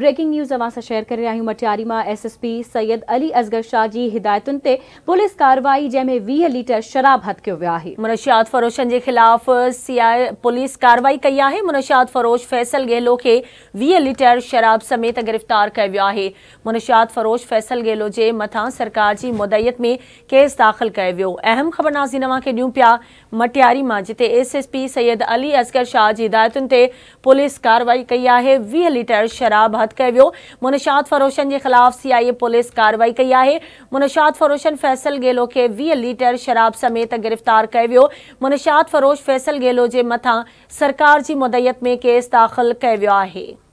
breaking news share news અમા શેર કરી રહ્યું મટિયારીમાં એસએસપી સૈયદ અલી અસગર શાહજી હિદાયતુંતે પોલીસ કાર્યવાહી જેમે વીહ લીટર શરાબ હથકિયો વિયો आहे मुनशियात फरोशन जे ख़िलाफ़ सीआई पुलिस कार्रवाई कई आहे मुनशियात फ़रोश फ़ैसल गहलो खे वीह लीटर शराब समेत गिरफ़्तार कयो वियो आहे मुनशियात फ़रोश फ़ैसल गहलो जे मथां सरकार जी मुदयत में केस दाख़िल कयो वियो अहम ख़बर नाज़ीनवा खे ॾियूं पिया मटियारी मां जिते एसएसपी सैयद अली असगर शाह जी हिदायतुनि ते पुलिस कार्रवाई कई आहे वीह लीटर शराब वियो मुनशाद फरोशन जे ख़िलाफ़ सी आई ए पुलिस कार्रवाई कई आहे मुनशाद फरोशन फैसल गेलो खे वीह लीटर शराब समेत गिरफ़्तार कयो वियो मुनशाद फरोश फैसल गेलो जे मथां सरकार जी मुदयत में केस दाख़िल कयो वियो आहे